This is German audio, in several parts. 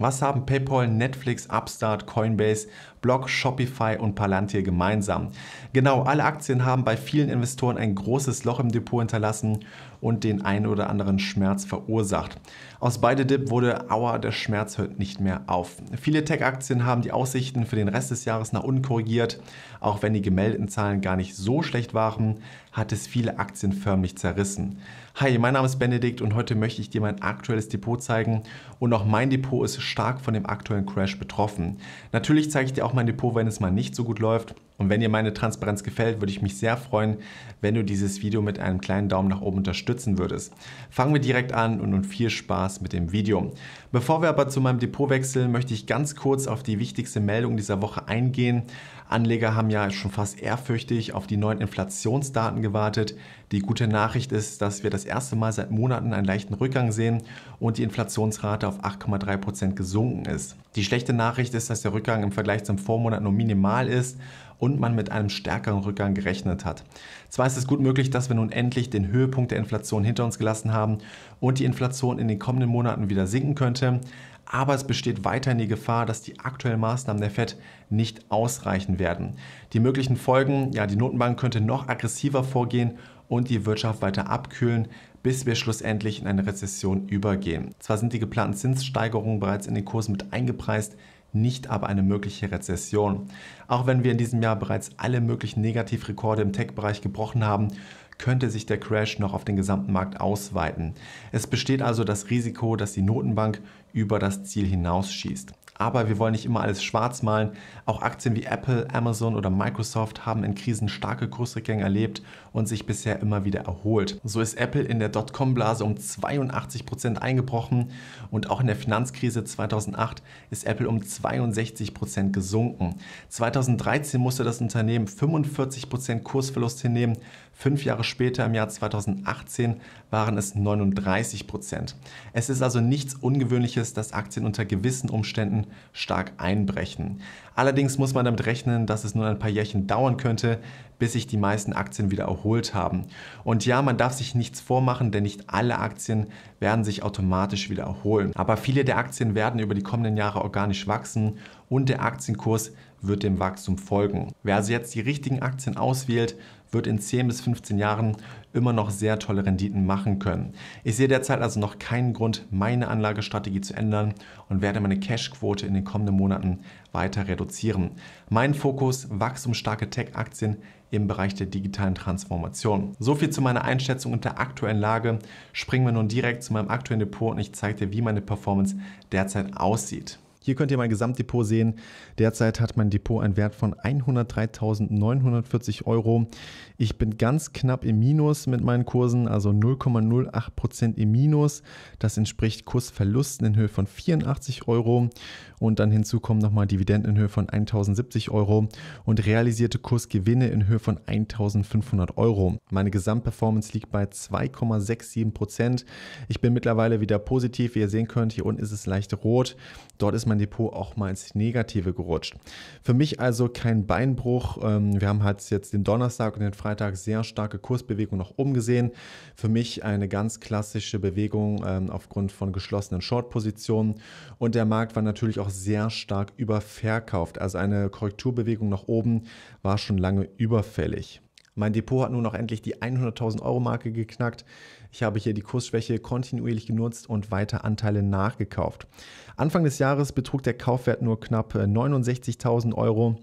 Was haben PayPal, Netflix, Upstart, Coinbase, Block, Shopify und Palantir gemeinsam? Genau, alle Aktien haben bei vielen Investoren ein großes Loch im Depot hinterlassen und den einen oder anderen Schmerz verursacht. Aus beide Dip wurde Aua, der Schmerz hört nicht mehr auf. Viele Tech-Aktien haben die Aussichten für den Rest des Jahres nach unten korrigiert. Auch wenn die gemeldeten Zahlen gar nicht so schlecht waren, hat es viele Aktien förmlich zerrissen. Hi, mein Name ist Benedikt und heute möchte ich dir mein aktuelles Depot zeigen und auch mein Depot ist stark von dem aktuellen Crash betroffen. Natürlich zeige ich dir auch mein Depot, wenn es mal nicht so gut läuft. Und wenn dir meine Transparenz gefällt, würde ich mich sehr freuen, wenn du dieses Video mit einem kleinen Daumen nach oben unterstützen würdest. Fangen wir direkt an und nun viel Spaß mit dem Video. Bevor wir aber zu meinem Depot wechseln, möchte ich ganz kurz auf die wichtigste Meldung dieser Woche eingehen. Anleger haben ja schon fast ehrfürchtig auf die neuen Inflationsdaten gewartet. Die gute Nachricht ist, dass wir das erste Mal seit Monaten einen leichten Rückgang sehen und die Inflationsrate auf 8,3% gesunken ist. Die schlechte Nachricht ist, dass der Rückgang im Vergleich zum Vormonat nur minimal ist und man mit einem stärkeren Rückgang gerechnet hat. Zwar ist es gut möglich, dass wir nun endlich den Höhepunkt der Inflation hinter uns gelassen haben und die Inflation in den kommenden Monaten wieder sinken könnte, aber es besteht weiterhin die Gefahr, dass die aktuellen Maßnahmen der Fed nicht ausreichen werden. Die möglichen Folgen, ja, die Notenbank könnte noch aggressiver vorgehen und die Wirtschaft weiter abkühlen, bis wir schlussendlich in eine Rezession übergehen. Zwar sind die geplanten Zinssteigerungen bereits in den Kursen mit eingepreist, nicht aber eine mögliche Rezession. Auch wenn wir in diesem Jahr bereits alle möglichen Negativrekorde im Tech-Bereich gebrochen haben, könnte sich der Crash noch auf den gesamten Markt ausweiten. Es besteht also das Risiko, dass die Notenbank über das Ziel hinausschießt. Aber wir wollen nicht immer alles schwarz malen. Auch Aktien wie Apple, Amazon oder Microsoft haben in Krisen starke Kursrückgänge erlebt und sich bisher immer wieder erholt. So ist Apple in der Dotcom-Blase um 82% eingebrochen und auch in der Finanzkrise 2008 ist Apple um 62% gesunken. 2013 musste das Unternehmen 45% Kursverlust hinnehmen Fünf Jahre später, im Jahr 2018, waren es 39 Prozent. Es ist also nichts Ungewöhnliches, dass Aktien unter gewissen Umständen stark einbrechen. Allerdings muss man damit rechnen, dass es nur ein paar Jährchen dauern könnte, bis sich die meisten Aktien wieder erholt haben. Und ja, man darf sich nichts vormachen, denn nicht alle Aktien werden sich automatisch wieder erholen. Aber viele der Aktien werden über die kommenden Jahre organisch wachsen und der Aktienkurs wird dem Wachstum folgen. Wer also jetzt die richtigen Aktien auswählt, wird in 10 bis 15 Jahren immer noch sehr tolle Renditen machen können. Ich sehe derzeit also noch keinen Grund, meine Anlagestrategie zu ändern und werde meine Cashquote in den kommenden Monaten weiter reduzieren. Mein Fokus wachstumsstarke Tech-Aktien im Bereich der digitalen Transformation. So viel zu meiner Einschätzung und der aktuellen Lage. Springen wir nun direkt zu meinem aktuellen Depot und ich zeige dir, wie meine Performance derzeit aussieht. Hier könnt ihr mein Gesamtdepot sehen. Derzeit hat mein Depot einen Wert von 103.940 Euro. Ich bin ganz knapp im Minus mit meinen Kursen, also 0,08% Prozent im Minus. Das entspricht Kursverlusten in Höhe von 84 Euro. Und dann hinzu kommen nochmal Dividenden in Höhe von 1.070 Euro und realisierte Kursgewinne in Höhe von 1.500 Euro. Meine Gesamtperformance liegt bei 2,67%. Prozent. Ich bin mittlerweile wieder positiv. Wie ihr sehen könnt, hier unten ist es leicht rot. Dort ist mein mein Depot auch mal ins Negative gerutscht. Für mich also kein Beinbruch. Ähm, wir haben halt jetzt den Donnerstag und den Freitag sehr starke Kursbewegung nach oben gesehen. Für mich eine ganz klassische Bewegung ähm, aufgrund von geschlossenen Short-Positionen. Und der Markt war natürlich auch sehr stark überverkauft. Also eine Korrekturbewegung nach oben war schon lange überfällig. Mein Depot hat nun auch endlich die 100.000 Euro Marke geknackt. Ich habe hier die Kursschwäche kontinuierlich genutzt und weiter Anteile nachgekauft. Anfang des Jahres betrug der Kaufwert nur knapp 69.000 äh, Euro.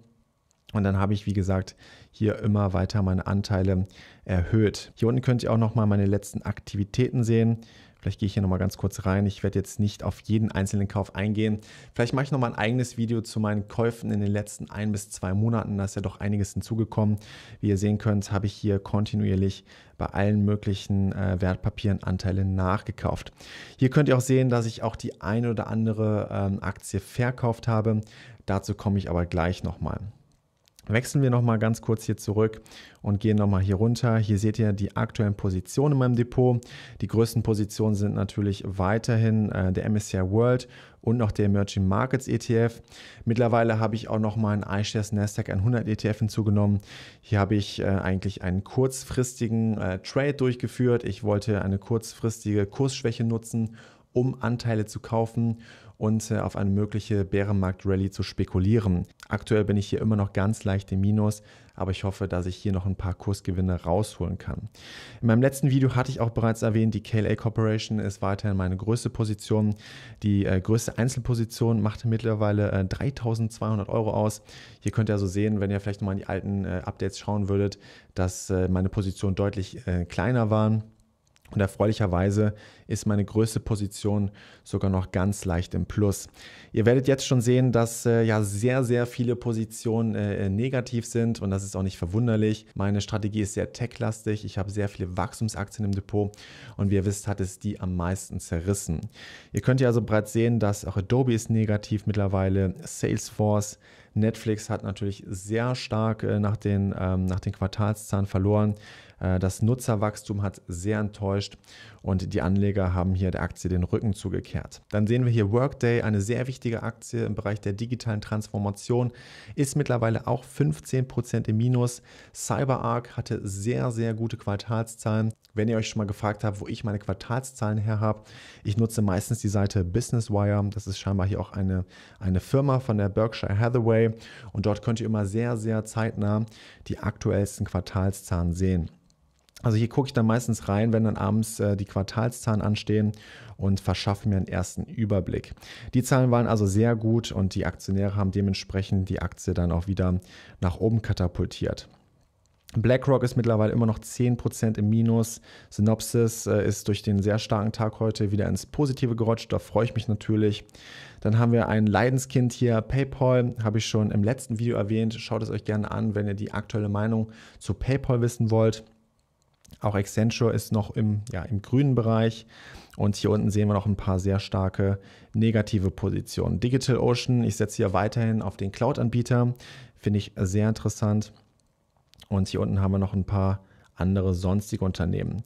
Und dann habe ich, wie gesagt, hier immer weiter meine Anteile erhöht. Hier unten könnt ihr auch nochmal meine letzten Aktivitäten sehen. Vielleicht gehe ich hier nochmal ganz kurz rein. Ich werde jetzt nicht auf jeden einzelnen Kauf eingehen. Vielleicht mache ich nochmal ein eigenes Video zu meinen Käufen in den letzten ein bis zwei Monaten. Da ist ja doch einiges hinzugekommen. Wie ihr sehen könnt, habe ich hier kontinuierlich bei allen möglichen äh, Wertpapieren Anteile nachgekauft. Hier könnt ihr auch sehen, dass ich auch die eine oder andere ähm, Aktie verkauft habe. Dazu komme ich aber gleich nochmal. Wechseln wir nochmal ganz kurz hier zurück und gehen nochmal hier runter. Hier seht ihr die aktuellen Positionen in meinem Depot. Die größten Positionen sind natürlich weiterhin äh, der MSCI World und noch der Emerging Markets ETF. Mittlerweile habe ich auch nochmal einen iShares Nasdaq 100 ETF hinzugenommen. Hier habe ich äh, eigentlich einen kurzfristigen äh, Trade durchgeführt. Ich wollte eine kurzfristige Kursschwäche nutzen, um Anteile zu kaufen und äh, auf eine mögliche Bärenmarkt-Rallye zu spekulieren. Aktuell bin ich hier immer noch ganz leicht im Minus, aber ich hoffe, dass ich hier noch ein paar Kursgewinne rausholen kann. In meinem letzten Video hatte ich auch bereits erwähnt, die KLA Corporation ist weiterhin meine größte Position. Die äh, größte Einzelposition macht mittlerweile äh, 3200 Euro aus. Hier könnt ihr also sehen, wenn ihr vielleicht nochmal in die alten äh, Updates schauen würdet, dass äh, meine Positionen deutlich äh, kleiner waren. Und erfreulicherweise ist meine größte Position sogar noch ganz leicht im Plus. Ihr werdet jetzt schon sehen, dass äh, ja sehr, sehr viele Positionen äh, äh, negativ sind und das ist auch nicht verwunderlich. Meine Strategie ist sehr techlastig. Ich habe sehr viele Wachstumsaktien im Depot und wie ihr wisst, hat es die am meisten zerrissen. Ihr könnt ja also bereits sehen, dass auch Adobe ist negativ mittlerweile, Salesforce, Netflix hat natürlich sehr stark äh, nach, den, ähm, nach den Quartalszahlen verloren. Äh, das Nutzerwachstum hat sehr enttäuscht und die Anleger Anleger haben hier der Aktie den Rücken zugekehrt. Dann sehen wir hier Workday, eine sehr wichtige Aktie im Bereich der digitalen Transformation, ist mittlerweile auch 15% im Minus. CyberArk hatte sehr, sehr gute Quartalszahlen. Wenn ihr euch schon mal gefragt habt, wo ich meine Quartalszahlen her habe, ich nutze meistens die Seite BusinessWire. Das ist scheinbar hier auch eine, eine Firma von der Berkshire Hathaway. Und dort könnt ihr immer sehr, sehr zeitnah die aktuellsten Quartalszahlen sehen. Also hier gucke ich dann meistens rein, wenn dann abends äh, die Quartalszahlen anstehen und verschaffe mir einen ersten Überblick. Die Zahlen waren also sehr gut und die Aktionäre haben dementsprechend die Aktie dann auch wieder nach oben katapultiert. BlackRock ist mittlerweile immer noch 10% im Minus. Synopsis äh, ist durch den sehr starken Tag heute wieder ins Positive gerutscht. Da freue ich mich natürlich. Dann haben wir ein Leidenskind hier, PayPal, habe ich schon im letzten Video erwähnt. Schaut es euch gerne an, wenn ihr die aktuelle Meinung zu PayPal wissen wollt. Auch Accenture ist noch im, ja, im grünen Bereich. Und hier unten sehen wir noch ein paar sehr starke negative Positionen. DigitalOcean, ich setze hier weiterhin auf den Cloud-Anbieter, finde ich sehr interessant. Und hier unten haben wir noch ein paar andere sonstige Unternehmen.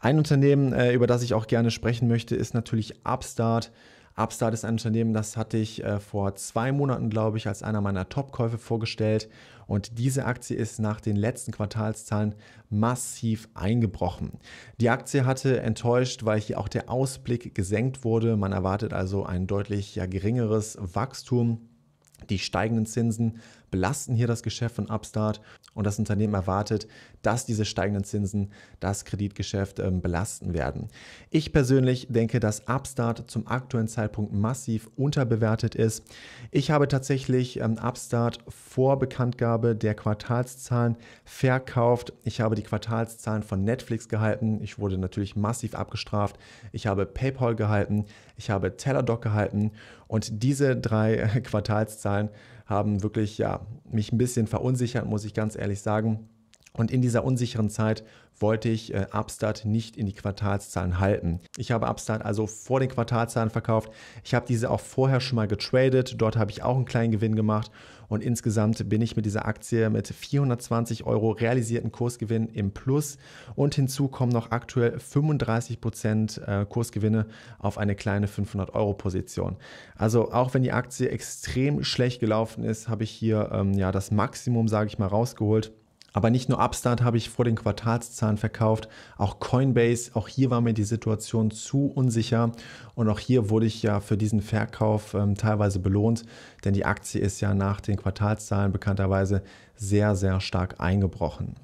Ein Unternehmen, äh, über das ich auch gerne sprechen möchte, ist natürlich Upstart. Upstart ist ein Unternehmen, das hatte ich äh, vor zwei Monaten, glaube ich, als einer meiner Top-Käufe vorgestellt. Und diese Aktie ist nach den letzten Quartalszahlen massiv eingebrochen. Die Aktie hatte enttäuscht, weil hier auch der Ausblick gesenkt wurde. Man erwartet also ein deutlich ja, geringeres Wachstum. Die steigenden Zinsen belasten hier das Geschäft von Upstart und das Unternehmen erwartet, dass diese steigenden Zinsen das Kreditgeschäft ähm, belasten werden. Ich persönlich denke, dass Upstart zum aktuellen Zeitpunkt massiv unterbewertet ist. Ich habe tatsächlich ähm, Upstart vor Bekanntgabe der Quartalszahlen verkauft. Ich habe die Quartalszahlen von Netflix gehalten. Ich wurde natürlich massiv abgestraft. Ich habe PayPal gehalten. Ich habe Teladoc gehalten. Und diese drei Quartalszahlen haben wirklich ja, mich ein bisschen verunsichert, muss ich ganz ehrlich sagen. Und in dieser unsicheren Zeit wollte ich äh, Upstart nicht in die Quartalszahlen halten. Ich habe Upstart also vor den Quartalszahlen verkauft. Ich habe diese auch vorher schon mal getradet. Dort habe ich auch einen kleinen Gewinn gemacht. Und insgesamt bin ich mit dieser Aktie mit 420 Euro realisierten Kursgewinn im Plus. Und hinzu kommen noch aktuell 35% Prozent äh, Kursgewinne auf eine kleine 500 Euro Position. Also auch wenn die Aktie extrem schlecht gelaufen ist, habe ich hier ähm, ja, das Maximum, sage ich mal, rausgeholt. Aber nicht nur Upstart habe ich vor den Quartalszahlen verkauft, auch Coinbase, auch hier war mir die Situation zu unsicher und auch hier wurde ich ja für diesen Verkauf ähm, teilweise belohnt, denn die Aktie ist ja nach den Quartalszahlen bekannterweise sehr, sehr stark eingebrochen.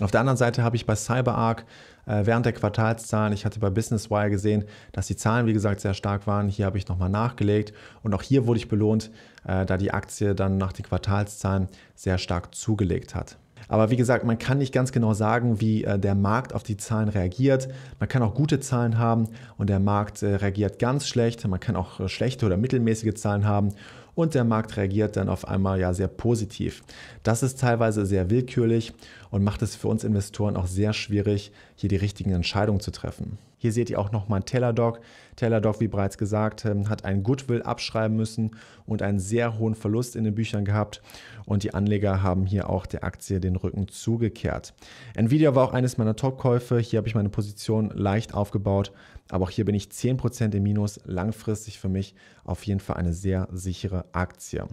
Auf der anderen Seite habe ich bei CyberArk äh, während der Quartalszahlen, ich hatte bei BusinessWire gesehen, dass die Zahlen, wie gesagt, sehr stark waren. Hier habe ich nochmal nachgelegt und auch hier wurde ich belohnt, äh, da die Aktie dann nach den Quartalszahlen sehr stark zugelegt hat. Aber wie gesagt, man kann nicht ganz genau sagen, wie äh, der Markt auf die Zahlen reagiert. Man kann auch gute Zahlen haben und der Markt äh, reagiert ganz schlecht. Man kann auch äh, schlechte oder mittelmäßige Zahlen haben und der Markt reagiert dann auf einmal ja sehr positiv. Das ist teilweise sehr willkürlich und macht es für uns Investoren auch sehr schwierig, hier die richtigen Entscheidungen zu treffen. Hier seht ihr auch nochmal Teladoc. Teladoc, wie bereits gesagt, ähm, hat ein Goodwill abschreiben müssen und einen sehr hohen Verlust in den Büchern gehabt. Und die Anleger haben hier auch der Aktie den Rücken zugekehrt. Nvidia war auch eines meiner Top-Käufe. Hier habe ich meine Position leicht aufgebaut. Aber auch hier bin ich 10% im Minus. Langfristig für mich auf jeden Fall eine sehr sichere Aktie.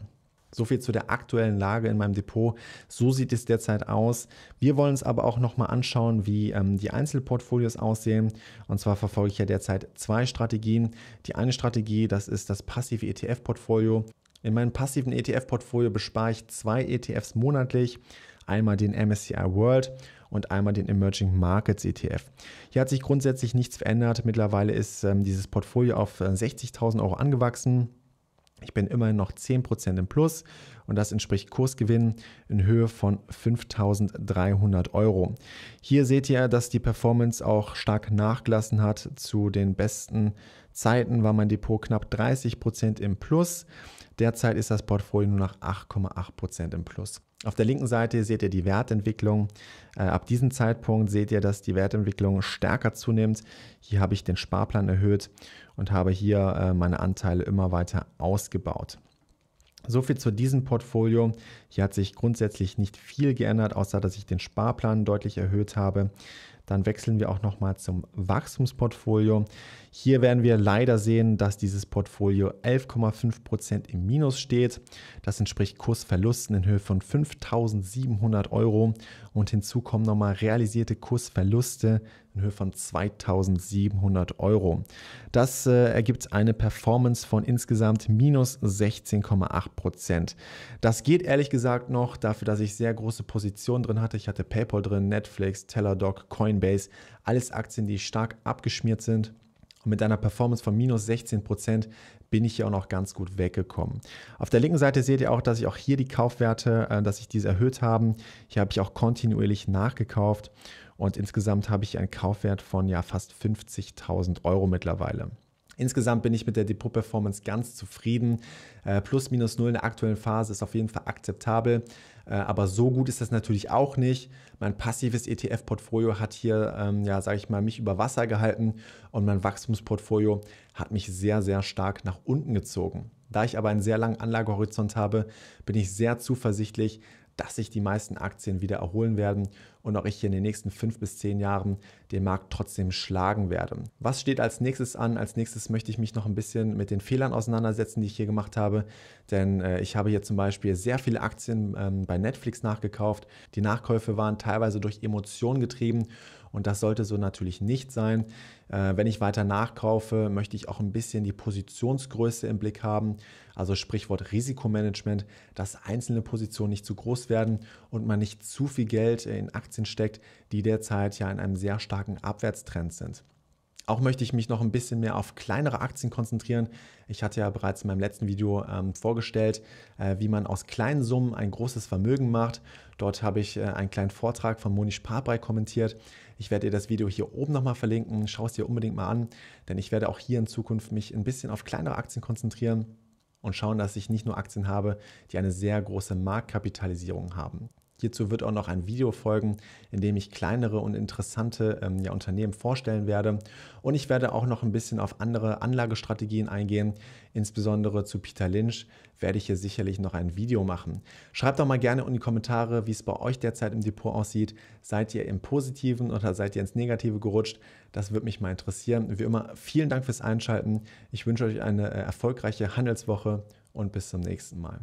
So viel zu der aktuellen Lage in meinem Depot. So sieht es derzeit aus. Wir wollen uns aber auch nochmal anschauen, wie ähm, die Einzelportfolios aussehen. Und zwar verfolge ich ja derzeit zwei Strategien. Die eine Strategie, das ist das passive ETF-Portfolio. In meinem passiven ETF-Portfolio bespare ich zwei ETFs monatlich. Einmal den MSCI World und einmal den Emerging Markets ETF. Hier hat sich grundsätzlich nichts verändert. Mittlerweile ist ähm, dieses Portfolio auf 60.000 äh, Euro angewachsen. Ich bin immerhin noch 10% im Plus und das entspricht Kursgewinn in Höhe von 5300 Euro. Hier seht ihr, dass die Performance auch stark nachgelassen hat. Zu den besten Zeiten war mein Depot knapp 30% im Plus. Derzeit ist das Portfolio nur noch 8,8% im Plus. Auf der linken Seite seht ihr die Wertentwicklung. Äh, ab diesem Zeitpunkt seht ihr, dass die Wertentwicklung stärker zunimmt. Hier habe ich den Sparplan erhöht und habe hier äh, meine Anteile immer weiter ausgebaut. So viel zu diesem Portfolio. Hier hat sich grundsätzlich nicht viel geändert, außer dass ich den Sparplan deutlich erhöht habe. Dann wechseln wir auch nochmal zum Wachstumsportfolio. Hier werden wir leider sehen, dass dieses Portfolio 11,5% im Minus steht. Das entspricht Kursverlusten in Höhe von 5.700 Euro und hinzu kommen nochmal realisierte Kursverluste in Höhe von 2.700 Euro. Das äh, ergibt eine Performance von insgesamt minus 16,8 Das geht ehrlich gesagt noch dafür, dass ich sehr große Positionen drin hatte. Ich hatte PayPal drin, Netflix, Teladoc, Coinbase, alles Aktien, die stark abgeschmiert sind. Und mit einer Performance von minus 16 Prozent bin ich hier auch noch ganz gut weggekommen. Auf der linken Seite seht ihr auch, dass ich auch hier die Kaufwerte, äh, dass ich diese erhöht habe. Hier habe ich auch kontinuierlich nachgekauft und insgesamt habe ich einen Kaufwert von ja fast 50.000 Euro mittlerweile. Insgesamt bin ich mit der Depot-Performance ganz zufrieden. Äh, plus minus null in der aktuellen Phase ist auf jeden Fall akzeptabel. Äh, aber so gut ist das natürlich auch nicht. Mein passives ETF-Portfolio hat hier, ähm, ja, sage ich mal, mich über Wasser gehalten und mein Wachstumsportfolio hat mich sehr, sehr stark nach unten gezogen. Da ich aber einen sehr langen Anlagehorizont habe, bin ich sehr zuversichtlich, dass sich die meisten Aktien wieder erholen werden und auch ich hier in den nächsten fünf bis zehn Jahren den Markt trotzdem schlagen werde. Was steht als nächstes an? Als nächstes möchte ich mich noch ein bisschen mit den Fehlern auseinandersetzen, die ich hier gemacht habe, denn äh, ich habe hier zum Beispiel sehr viele Aktien ähm, bei Netflix nachgekauft. Die Nachkäufe waren teilweise durch Emotionen getrieben und das sollte so natürlich nicht sein. Äh, wenn ich weiter nachkaufe, möchte ich auch ein bisschen die Positionsgröße im Blick haben. Also Sprichwort Risikomanagement, dass einzelne Positionen nicht zu groß werden und man nicht zu viel Geld in Aktien steckt, die derzeit ja in einem sehr starken Abwärtstrend sind. Auch möchte ich mich noch ein bisschen mehr auf kleinere Aktien konzentrieren. Ich hatte ja bereits in meinem letzten Video ähm, vorgestellt, äh, wie man aus kleinen Summen ein großes Vermögen macht. Dort habe ich äh, einen kleinen Vortrag von Monish Pabrei kommentiert. Ich werde dir das Video hier oben nochmal verlinken. Schau es dir unbedingt mal an, denn ich werde auch hier in Zukunft mich ein bisschen auf kleinere Aktien konzentrieren und schauen, dass ich nicht nur Aktien habe, die eine sehr große Marktkapitalisierung haben. Hierzu wird auch noch ein Video folgen, in dem ich kleinere und interessante ähm, ja, Unternehmen vorstellen werde. Und ich werde auch noch ein bisschen auf andere Anlagestrategien eingehen. Insbesondere zu Peter Lynch werde ich hier sicherlich noch ein Video machen. Schreibt doch mal gerne in die Kommentare, wie es bei euch derzeit im Depot aussieht. Seid ihr im Positiven oder seid ihr ins Negative gerutscht? Das würde mich mal interessieren. Wie immer, vielen Dank fürs Einschalten. Ich wünsche euch eine äh, erfolgreiche Handelswoche und bis zum nächsten Mal.